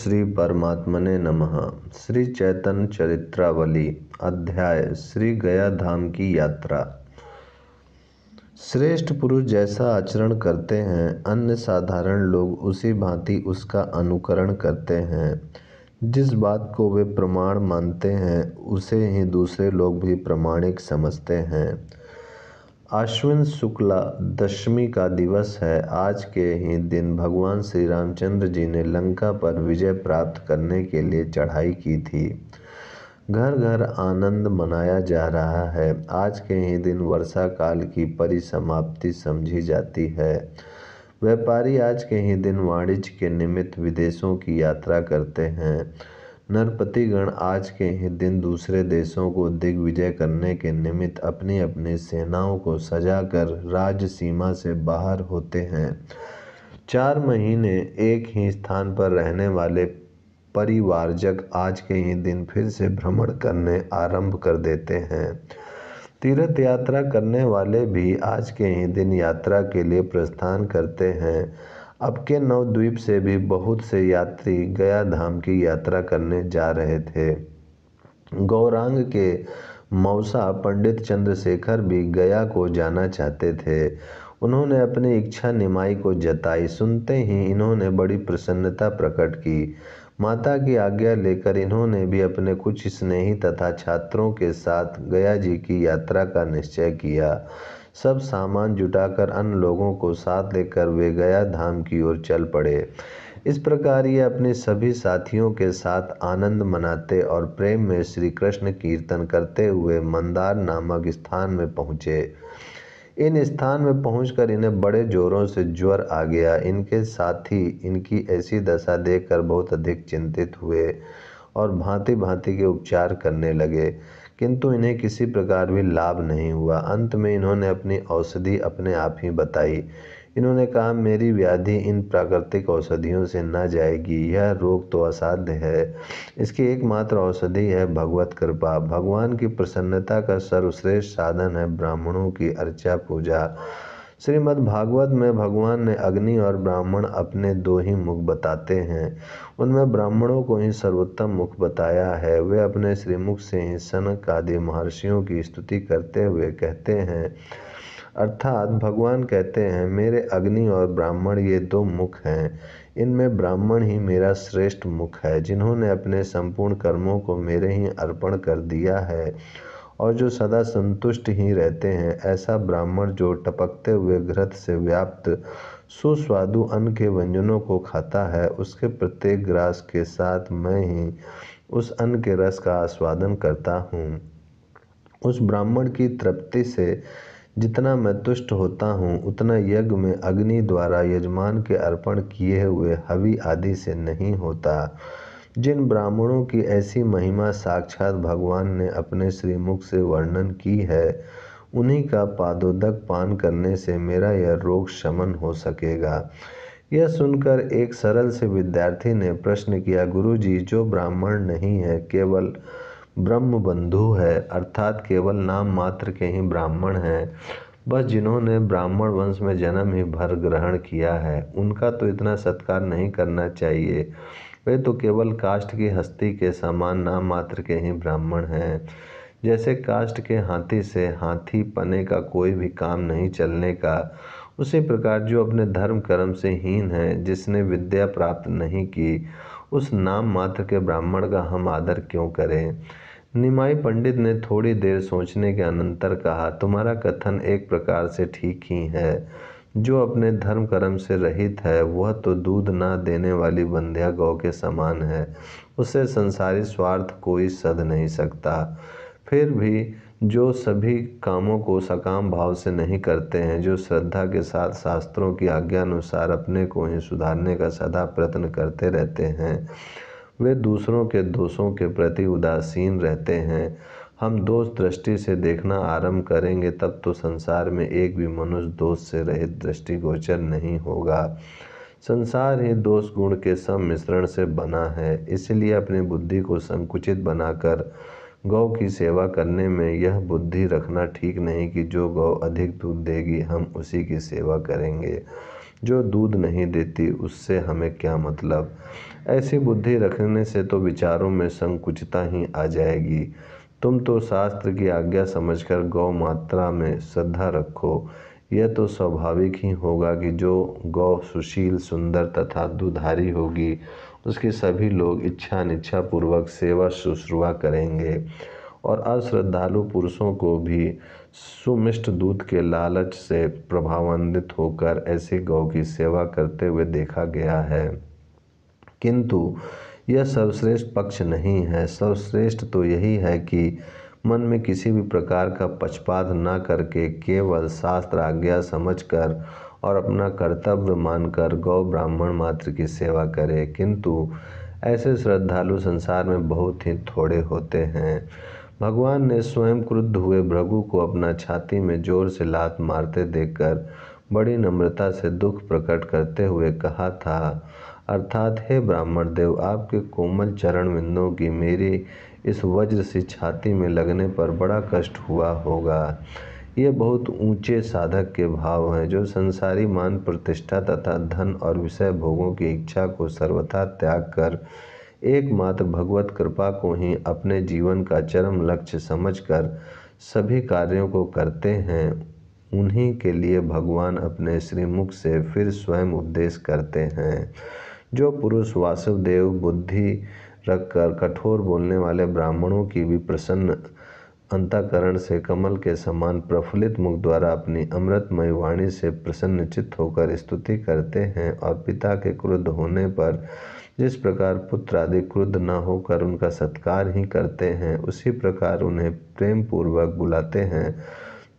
श्री परमात्मने नमः श्री चैतन्य चरित्रावली अध्याय श्री गया धाम की यात्रा श्रेष्ठ पुरुष जैसा आचरण करते हैं अन्य साधारण लोग उसी भांति उसका अनुकरण करते हैं जिस बात को वे प्रमाण मानते हैं उसे ही दूसरे लोग भी प्रमाणिक समझते हैं आश्विन शुक्ला दशमी का दिवस है आज के ही दिन भगवान श्री रामचंद्र जी ने लंका पर विजय प्राप्त करने के लिए चढ़ाई की थी घर घर आनंद मनाया जा रहा है आज के ही दिन वर्षा काल की परिसमाप्ति समझी जाती है व्यापारी आज के ही दिन वाणिज्य के निमित्त विदेशों की यात्रा करते हैं नरपतिगण आज के ही दिन दूसरे देशों को दिग्विजय करने के निमित्त अपनी अपनी सेनाओं को सजा कर राज्य सीमा से बाहर होते हैं चार महीने एक ही स्थान पर रहने वाले परिवारजक आज के ही दिन फिर से भ्रमण करने आरंभ कर देते हैं तीर्थ यात्रा करने वाले भी आज के ही दिन यात्रा के लिए प्रस्थान करते हैं अब के नवद्वीप से भी बहुत से यात्री गया धाम की यात्रा करने जा रहे थे गौरांग के मौसा पंडित चंद्रशेखर भी गया को जाना चाहते थे उन्होंने अपनी इच्छा निमाई को जताई सुनते ही इन्होंने बड़ी प्रसन्नता प्रकट की माता की आज्ञा लेकर इन्होंने भी अपने कुछ स्नेही तथा छात्रों के साथ गया जी की यात्रा का निश्चय किया सब सामान जुटाकर अन्य लोगों को साथ लेकर वे गया धाम की ओर चल पड़े इस प्रकार ये अपने सभी साथियों के साथ आनंद मनाते और प्रेम में श्री कृष्ण कीर्तन करते हुए मंदार नामक स्थान में पहुँचे इन स्थान में पहुंचकर इन्हें बड़े जोरों से ज्वर आ गया इनके साथी इनकी ऐसी दशा देखकर बहुत अधिक चिंतित हुए और भांति भांति के उपचार करने लगे किंतु इन्हें किसी प्रकार भी लाभ नहीं हुआ अंत में इन्होंने अपनी औषधि अपने आप ही बताई इन्होंने कहा मेरी व्याधि इन प्राकृतिक औषधियों से न जाएगी यह रोग तो असाध्य है इसकी एकमात्र औषधि है भगवत कृपा भगवान की प्रसन्नता का सर्वश्रेष्ठ साधन है ब्राह्मणों की अर्चा पूजा श्रीमद् भागवत में भगवान ने अग्नि और ब्राह्मण अपने दो ही मुख बताते हैं उनमें ब्राह्मणों को ही सर्वोत्तम मुख बताया है वे अपने श्रीमुख से ही सनक आदि महर्षियों की स्तुति करते हुए कहते हैं अर्थात भगवान कहते हैं मेरे अग्नि और ब्राह्मण ये दो मुख हैं इनमें ब्राह्मण ही मेरा श्रेष्ठ मुख है जिन्होंने अपने संपूर्ण कर्मों को मेरे ही अर्पण कर दिया है और जो सदा संतुष्ट ही रहते हैं ऐसा ब्राह्मण जो टपकते हुए घृत से व्याप्त सुस्वादु अन्न के व्यंजनों को खाता है उसके प्रत्येक ग्रास के साथ मैं ही उस अन्न के रस का आस्वादन करता हूँ उस ब्राह्मण की तृप्ति से जितना मैं तुष्ट होता हूँ उतना यज्ञ में अग्नि द्वारा यजमान के अर्पण किए हुए हवि आदि से नहीं होता जिन ब्राह्मणों की ऐसी महिमा साक्षात भगवान ने अपने श्रीमुख से वर्णन की है उन्हीं का पादोदक पान करने से मेरा यह रोग शमन हो सकेगा यह सुनकर एक सरल से विद्यार्थी ने प्रश्न किया गुरुजी जो ब्राह्मण नहीं है केवल ब्रह्म बंधु है अर्थात केवल नाम मात्र के ही ब्राह्मण हैं बस जिन्होंने ब्राह्मण वंश में जन्म ही भर ग्रहण किया है उनका तो इतना सत्कार नहीं करना चाहिए वे तो केवल काष्ठ की हस्ती के समान नाम मात्र के ही ब्राह्मण हैं जैसे काष्ठ के हाथी से हाथी पने का कोई भी काम नहीं चलने का उसी प्रकार जो अपने धर्म कर्म से हीन है जिसने विद्या प्राप्त नहीं की उस नाम मात्र के ब्राह्मण का हम आदर क्यों करें निमाई पंडित ने थोड़ी देर सोचने के अनंतर कहा तुम्हारा कथन एक प्रकार से ठीक ही है जो अपने धर्म कर्म से रहित है वह तो दूध ना देने वाली बंध्या गौ के समान है उसे संसारी स्वार्थ कोई सद नहीं सकता फिर भी जो सभी कामों को सकाम भाव से नहीं करते हैं जो श्रद्धा के साथ शास्त्रों की आज्ञा अनुसार अपने को ही सुधारने का सदा प्रयत्न करते रहते हैं वे दूसरों के दोषों के प्रति उदासीन रहते हैं हम दोष दृष्टि से देखना आरंभ करेंगे तब तो संसार में एक भी मनुष्य दोष से रहित दृष्टिगोचर नहीं होगा संसार ही दोष गुण के मिश्रण से बना है इसलिए अपनी बुद्धि को संकुचित बनाकर गौ की सेवा करने में यह बुद्धि रखना ठीक नहीं कि जो गौ अधिक दूध देगी हम उसी की सेवा करेंगे जो दूध नहीं देती उससे हमें क्या मतलब ऐसी बुद्धि रखने से तो विचारों में संकुचता ही आ जाएगी तुम तो शास्त्र की आज्ञा समझकर गौ मात्रा में श्रद्धा रखो यह तो स्वाभाविक ही होगा कि जो गौ सुशील सुंदर तथा दुधारी होगी उसके सभी लोग इच्छा निच्छा पूर्वक सेवा शुश्रुआ करेंगे और अश्रद्धालु पुरुषों को भी सुमिष्ट दूध के लालच से प्रभावान्वित होकर ऐसे गौ की सेवा करते हुए देखा गया है किंतु यह सर्वश्रेष्ठ पक्ष नहीं है सर्वश्रेष्ठ तो यही है कि मन में किसी भी प्रकार का पक्षपात न करके केवल शास्त्र आज्ञा समझकर और अपना कर्तव्य मानकर गौ ब्राह्मण मात्र की सेवा करे किंतु ऐसे श्रद्धालु संसार में बहुत ही थोड़े होते हैं भगवान ने स्वयं क्रुद्ध हुए भृगु को अपना छाती में जोर से लात मारते देखकर बड़ी नम्रता से दुख प्रकट करते हुए कहा था अर्थात हे ब्राह्मण देव आपके कोमल चरण बिंदु की मेरी इस वज्र से छाती में लगने पर बड़ा कष्ट हुआ होगा ये बहुत ऊंचे साधक के भाव हैं जो संसारी मान प्रतिष्ठा तथा धन और विषय भोगों की इच्छा को सर्वथा त्याग कर एकमात्र भगवत कृपा को ही अपने जीवन का चरम लक्ष्य समझकर सभी कार्यों को करते हैं उन्हीं के लिए भगवान अपने श्रीमुख से फिर स्वयं उपदेश करते हैं जो पुरुष वासुदेव बुद्धि रखकर कठोर बोलने वाले ब्राह्मणों की भी प्रसन्न अंतकरण से कमल के समान प्रफुल्लित मुख द्वारा अपनी अमृतमय वाणी से प्रसन्नचित होकर स्तुति करते हैं और पिता के क्रुद्ध होने पर जिस प्रकार पुत्र आदि क्रुद्ध न होकर उनका सत्कार ही करते हैं उसी प्रकार उन्हें प्रेम पूर्वक बुलाते हैं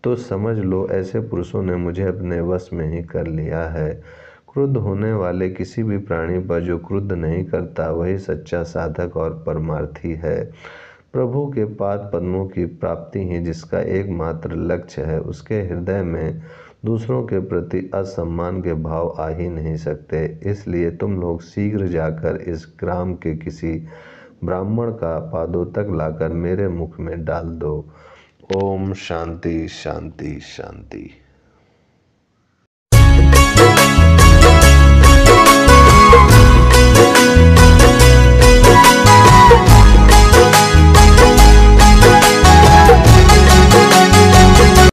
तो समझ लो ऐसे पुरुषों ने मुझे अपने वश में ही कर लिया है क्रुद्ध होने वाले किसी भी प्राणी पर जो क्रुद्ध नहीं करता वही सच्चा साधक और परमार्थी है प्रभु के पाद पद्मों की प्राप्ति ही जिसका एकमात्र लक्ष्य है उसके हृदय में दूसरों के प्रति असम्मान के भाव आ ही नहीं सकते इसलिए तुम लोग शीघ्र जाकर इस ग्राम के किसी ब्राह्मण का पादों तक लाकर मेरे मुख में डाल दो ओम शांति शांति शांति